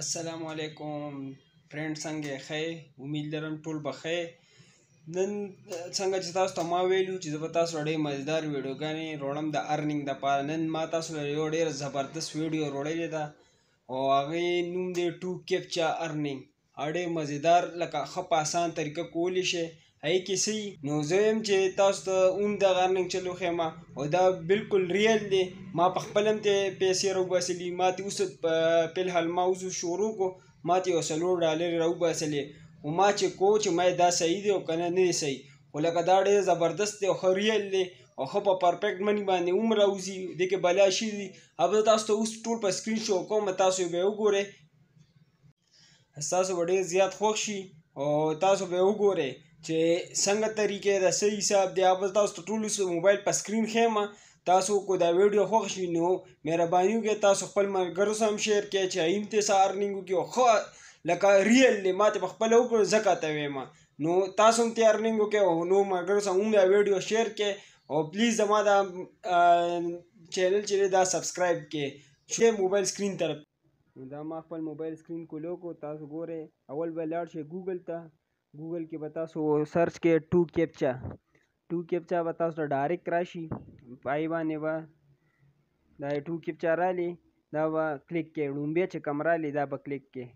السلام علیکم فرند څنګه ښه امید لرم ټول به ښه نن څنګه چې تاسو ته ما ویلو چې زه به تاسو ډېر مزیدار ویډیوګانې روړم د ارنینګ دپاره نن ما تاسو له یو ډېر زبردست ویډیو روړلې ده او هغې نوم دی ټو کیپچا ارنینګ او ډېر مزیدار لکه ښه په اسان طریقه کولی شئ هغې کیسې نو زه یم چې تاسو ته هم د غرننګ چل وښیم او دا بالکل ریل دی ما په خپل هم ترې پیسې راوباسلي ما ترې اوس په الحال ما اوس شروع کو ما ترې یو څلور ډالرې راوباسلې او ما چې کو چې ما دا صحیح دی او که نه نه دی صحیح خو لکه دا ډېر زبردست دی او ښه ریل دی او خو په پرفیکټ منی باندې عمر راوځي د کې بلا شي دي اب تاسو ته اوس ټول په سکرین شو کوم تاسو به وګورئ تاسو به ډیر زیات خوښ شي او تاسو به وګورئ چې څنګه طریقې د صحیح حساب دی اوبل تاسو ته ټول موبایل په سکرین خېمه تاسو کو دا ویډیو خوښ شي نو مهرباني وکړئ تاسو خپل ملګرو سره هم شیر کړئ چې ایم ته سارنګ کې خو لکه ریل نه ماته خپل وکړ زکات وایم نو تاسو هم تیار ننګو کې او نو مګر څنګه دا ویډیو شیر کې او پلیز زما دا چینل چې دا سبسکرایب کې چې موبایل سکرین طرف نو دا ما خپل موبایل سکرین کلو کو تاسو ګورئ اول به لاړ شئ ګوګل ته ګوګل کې به تاسو سرچ کې ټو کیپچا ټو کیپچا به تاسو ته ډایرکټ راشي پای باندې به دا ټو کیپچا رالی دا به کلیک کې لومبیا چې کم رالی دا به کلیک کې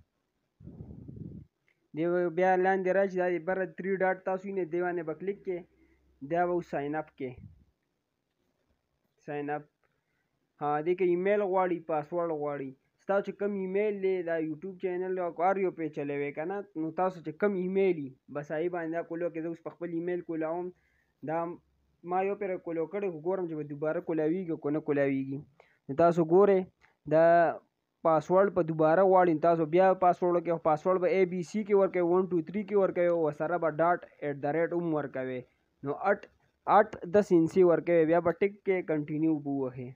دی بیا لاندې راشي دا بره تری ډاټ تاسو نه دی باندې به کلیک کې دا به ساين اپ کې ساين اپ ها دې کې ایمیل غواړي پاسورډ غواړي ستا چې کوم ایمیل دی دا یوټیوب چینل او کار یو پیج چلوي که نه نو تاسو چې کوم ایمیل وي بس هغې باندې دا کولو کې زه اوس په خپل ایمیل کولاوم دا ما یو پیره کولو کړی خو ګورم چې به دوباره کولاویږي که نه کولاویږي نو تاسو ګورئ دا پاسورډ په دوباره غواړي تاسو بیا پاسورډ کې پاسورډ به اے بی سی کې ورکوي ون ټو تھری کې ورکوي او سره به ډاټ ایټ د ریټ هم ورکوي نو اټ اټ د سینسی ورکوي بیا به ټک کې کنټینیو به ووهئ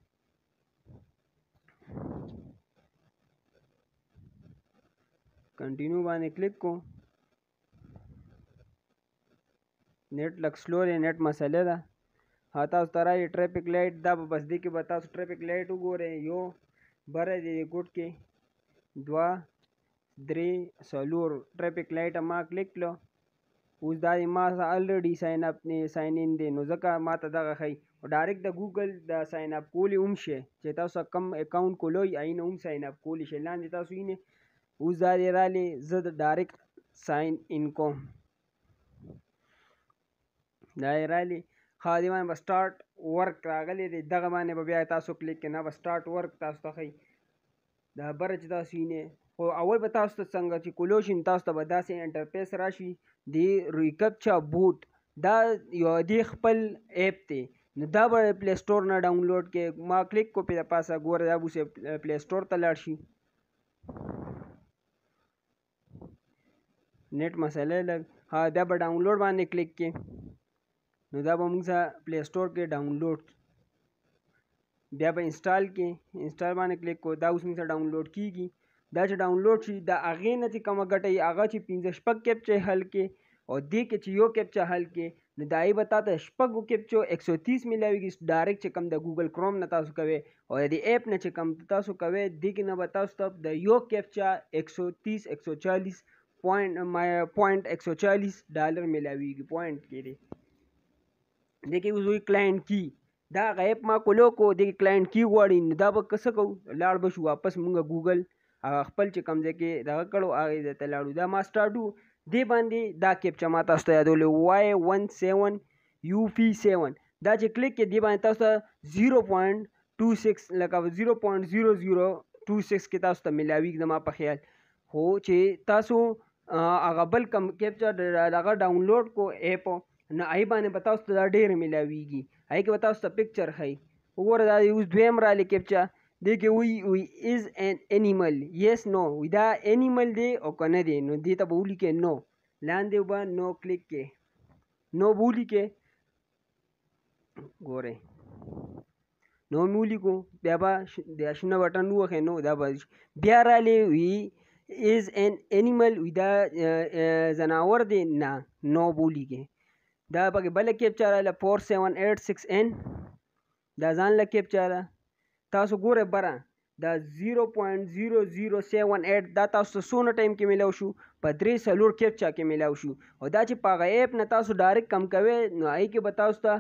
کنټینیو باندې کلیک کو نیټ لک سلو دی نیټ مسله ده ها تاسو ته راځي ټریفیک لایټ دا به بس دی کې به تاسو ټریفیک لایټ وګورئ یو بره دی ګوټ کې دوه درې څلور ټریفیک لایټ ما کلیک کړو اوس دا ما الریډي ساين اپ نه ساين ان دي نو ځکه ما ته دغه خي ډایرکټ د ګوګل د ساين اپ کولی اوم شي چې تاسو کم اکاؤنٹ کولوي عین اوم ساين اپ کولی شي لاندې تاسو یې وزارې زه د ډایرکټ ساین ان کوم دا یې رالی ښه دې باندې به سټارټ ورک راغلی دی دغه باندې به بیا تاسو کلیک کړئ نه به سټارټ ورک تاسو ته ښایي دا بره چې تاسو وینئ خو اول به تاسو ته څنګه چې کولوشن تاسو ته به داسې انټرفیس راشي د ریکپچا بوټ دا یو دې خپل ایپ دی نو دا به پلی سټور نه ډاونلوډ کې ما کلیک کو پې د پاسه ګوره دا به پلی سټور ته لاړ شي نیټ مسله لږ ها بیا به ډاونلوډ باندې کلیک کې نو دا به موږ سره پلی سٹور کې ډاونلوډ بیا به انسټال کې انسټال باندې کلیک کو دا اوس موږ سره ډاونلوډ کیږي دا چې ډاونلوډ شي دا هغې نه چې کومه ګټه وي هغه چې پنځه شپږ کیپچې حل کې او دې کې چې یو کیپچه حل کې نو دا یې به تا ته شپږو کیپچو ایک سو تیس میلاویږي ډایرکټ چې کوم د ګوګل کروم نه تاسو کوئ او د ایپ نه چې کوم تاسو کوئ دې کې نه به تاسو ته د یو کیپچا ایک سو تیس ایک سو چالیس پوائنٹ پوائنٹ ایک سو چالیس ډالر ملاویږي پوائنٹ کې دی دې کې اوس وایي کلاینټ کی دا غیب ما کولو کو دې کلاینټ کی غواړي نو دا به څه کوو لاړ به شو واپس مونږ ګوګل هغه خپل چې کوم ځای کې دغه کړو هغې ځای ته لاړو دا ما سټارټو دې باندې دا کیپچا ما تاسو ته یادولې وای ون سیون یو پی سیون دا چې کلیک کې دې باندې تاسو ته زیرو پوینټ ټو سکس لکه زیرو پوینټ زیرو زیرو ټو سکس کې تاسو ته ملاویږي زما په خیال خو چې تاسو هغه بل کم کیپچر هغه ډاونلوډ کو اپ نه ای باندې به تاسو ته ډیر ملاویږي هغې کې به تاسو ته پکچر ښایي وګوره دا اوس دویم رالی کیپچر دی کې وی وی از ان انیمل یس نو وی دا انیمل دی او کنه دی نو دې ته به ولیکې نو لاندې به نو کلیک کې نو به ولیکې ګورې نو مې ولیکو بیا به د شنه بټن ووښې نو دا به بیا رالې وی is an animal دا زناور دی نه نو بولیږي دا پکې بله کیپچا راله فور سیون ایټ سکس این دا ځان له کیپچا ده تاسو ګوره بره دا 0.0078 دا تاسو سونه ټایم کې ملاو شو په درې سلور کیپچا کې ملاو شو او دا چې په غیب نه تاسو ډایرک کم کوي نو آی کې به تاسو ته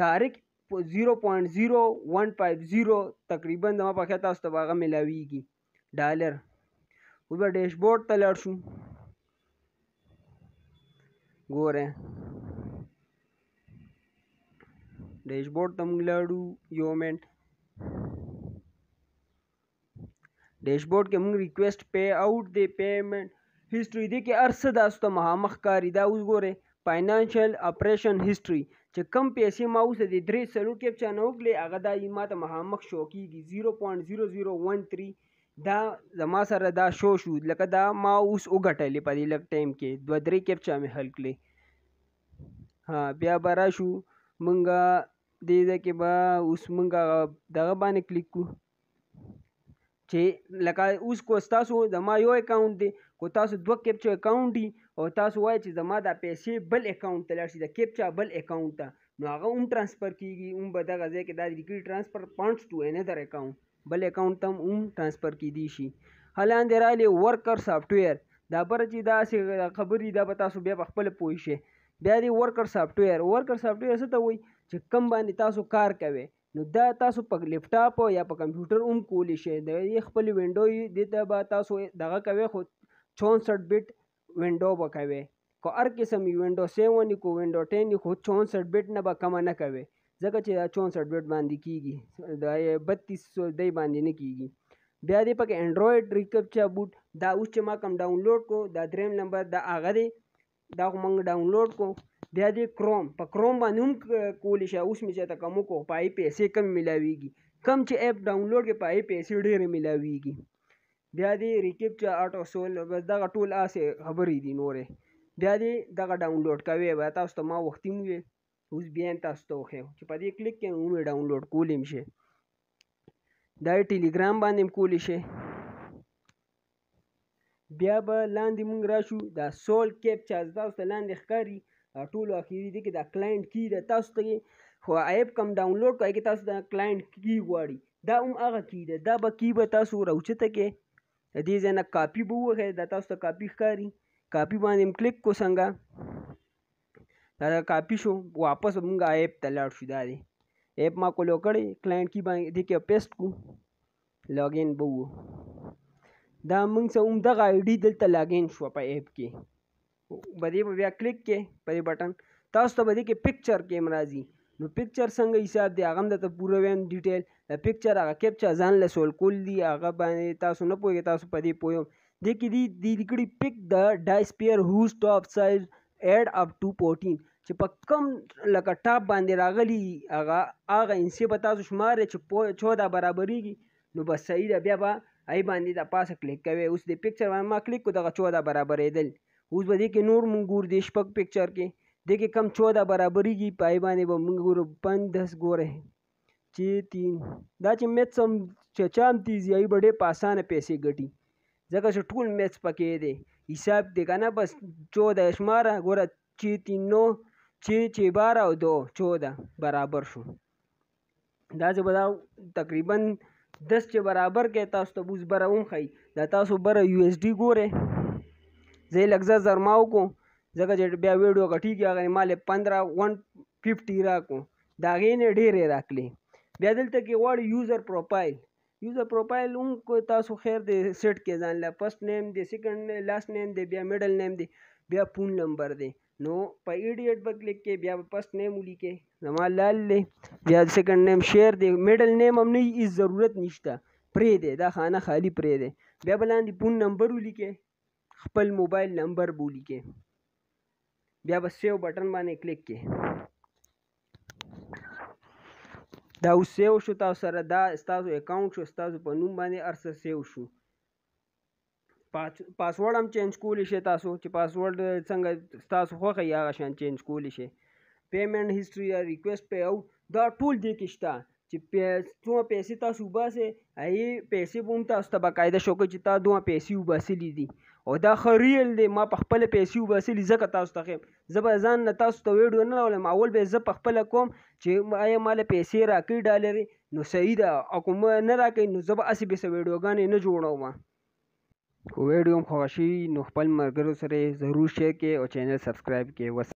ډایرک 0.0150 تقریبا د ما په خاطر تاسو ته هغه ملاويږي ډالر اوس به ډیشبورډ ته لاړ شو ګوره ډیشبورډ ته موږ لاړو یو منټ ډیشبورډ کې موږ ریکوېسټ پی آؤټ دی پیمنټ هیسټري دی کې ارسه تاسو ته مخامخ کاری دا اوس ګوره فاینانشل اپریشن هیسټري چې کم پیسې ما اوس د درې سلو کې چانه وکړې هغه دا یې ماته مخامخ شو کیږي 0.0013 دا زما سره دا شو شو لکه دا ما اوس وګټلې په دې لږ ټایم کې دوه درې کپچا مې حل کړې ها بیا به راشو مونږ دې ځای کې به اوس مونږ دغه باندې کلیک کو چې لکه اوس کو تاسو زما یو اکاونټ دی کو تاسو دوه کپچا اکاونټ دی او تاسو وایئ چې زما دا پیسې بل اکاونټ ته لاړ شي د کپچا بل اکاونټ ته نو هغه هم ټرانسفر کیږي هم به دغه ځای کې دا لیکي ټرانسفر فنډس ټو انذر اکاونټ بل اکاونټ ته هم ترانسفر کیدی شي هلاندې رالی ورکر سافټویر دا بر چې دا خبرې دا به تاسو بیا خپل پوه شئ بیا دی ورکر سافټویر ورکر سافټویر څه ته وایي چې کم باندې تاسو کار کوئ نو دا تاسو په لپټاپ یا په کمپیوټر هم کولی شئ د خپل وینډو دې ته به تاسو دغه کوي خو 64 بیت وینډو به کوي کو هر قسم وینډو 7 کو وینډو 10 کو 64 بیت نه به کم نه کوي ځکه چې دا چونسټ بټ باندې کېږي دا یې بتیس سو دی باندې نه کېږي بیا دی پکې انډرایډ ریکپچا بوټ دا اوس چې ما کوم ډاونلوډ کو دا دریم نمبر دا هغه دی دا خو موږ ډاونلوډ کو بیا دی کروم په کروم باندې هم کولی شي اوس مې چېرته کم وکړو په هغې پیسې کم میلاویږي کم چې ایپ ډاونلوډ کړې په هغې پیسې ډېرې میلاویږي بیا دی ریکپچا آټو سول بس دغه ټول هسې خبرې دي نورې بیا دی دغه ډاونلوډ کوې بیا تاسو ته ما وختي مو اوس بیا هم تاسو ته وښیم چې په دې کلیک کې هم ډاونلوډ کولی هم شئ دا ټیلیګرام باندې هم کولی شئ بیا به لاندې مونږ راشو دا سول کیپچا تاسو ته لاندې ښکاري ټولو اخري دی کې دا کلاینټ کی د تاسو ته خو ایپ کم ډاونلوډ کوي کې تاسو دا کلاینټ کی غواړي دا هم هغه کی ده دا به کی به تاسو راوچته کې دې ځای نه کاپي به ووهئ دا تاسو ته کاپي ښکاري کاپي باندې هم کلیک کو څنګه دا کاپی شو واپس مونږه ایپ ته لاړ شو دا دی ایپ ما کولو کړی کلاینټ کی باندې دې کې پیسټ کو لاګین به وو دا مونږ څه هم دغه آی ډي دلته لاګین شو په ایپ کې په دې بیا کلیک کې په دې بټن تاسو ته به دې کې پکچر کیم راځي نو پکچر څنګه حساب دی هغه هم درته پوره ویم ډیټیل د پکچر هغه کیپچا ځان له سول کول دي هغه باندې تاسو نه پوهېږئ تاسو په دې پوهیم دې کې دي دې کړي پک د ډایس پیر هوز ټاپ سایز ایډ اپ ټو 14 چې په کم لکه ټاپ باندې راغلی هغه هغه انسی به تاسو شمار چې 14 برابرېږي نو بس صحیح ده بیا به ای باندې د پاسه کلیک کوي اوس د پکچر باندې ما کلیک کو دغه 14 برابرېدل اوس به دې کې نور مونږ ګور دې شپږ پکچر کې دې کې کم 14 برابرېږي په ای باندې به مونږ ګورو 5 10 ګوره چې 3 دا چې میت سم چې چام تیزی ای بډې پاسانه پیسې ګټي ځکه چې ټول میچ پکې دی حساب دی کنه بس چوده شماره ګوره چې تین نو چې چې بار او دو چوده برابر شو دا چې به دا تقریبا دس چې برابر کې تاسو ته بوز بره هم ښایي دا تاسو بره یو ایس ډي ګورئ زه یې لږ زر زرما وکړو ځکه چې بیا ویډیو کټېږي هغه ما له پندرہ ون ففټي راکړو د هغې نه ډېرې راکړلې بیا دلته کې غواړي یوزر پروفایل یوزر پروفایل هم تاسو خیر دی سیټ کې ځان له فرست نیم دی سیکنډ لاست نیم دی بیا میډل نیم دی بیا فون نمبر دی نو په ایډیټ به کلیک کې بیا فرست نیم ولیکې زما لال دی بیا سیکنډ نیم شیر دی میډل نیم هم نه هیڅ ضرورت نشته پرې دی دا خانه خالی پرې دی بیا به لاندې فون نمبر ولیکې خپل موبایل نمبر به ولیکې بیا به سیو بټن باندې کلیک کې دا اوس سیو شو تاسو سره دا ستاسو اکاونټ شو ستاسو په نوم باندې هر څه سیو شو پاسورډ هم چینج کولی شئ تاسو چې پاسورډ څنګه ستاسو خوښه یې هغه شان چینج کولی شئ پیمنټ هیسټري یا ریکویسټ پی او دا ټول دې کې شته چې څومره پیسې تاسو وباسئ هغې پیسې به هم تاسو ته باقاعده شوکه چې تا دومره پیسې وباسلي دي او دا خو ریل دی ما په خپل پیسې وباسلې ځکه تاسو ته ښیم زه به ځان نه تاسو ته ویډیو نه راولم اول به زه په خپله کوم چې آیا ما له پیسې راکوي ډالرې نو صحیح ده او که نه راکوي نو زه به هسې بېسه ویډیوګانې نه جوړوم که ویډیو هم خوښ نو خپل ملګرو سره یې ضرور شیر کړئ او چینل سبسکرایب کړئ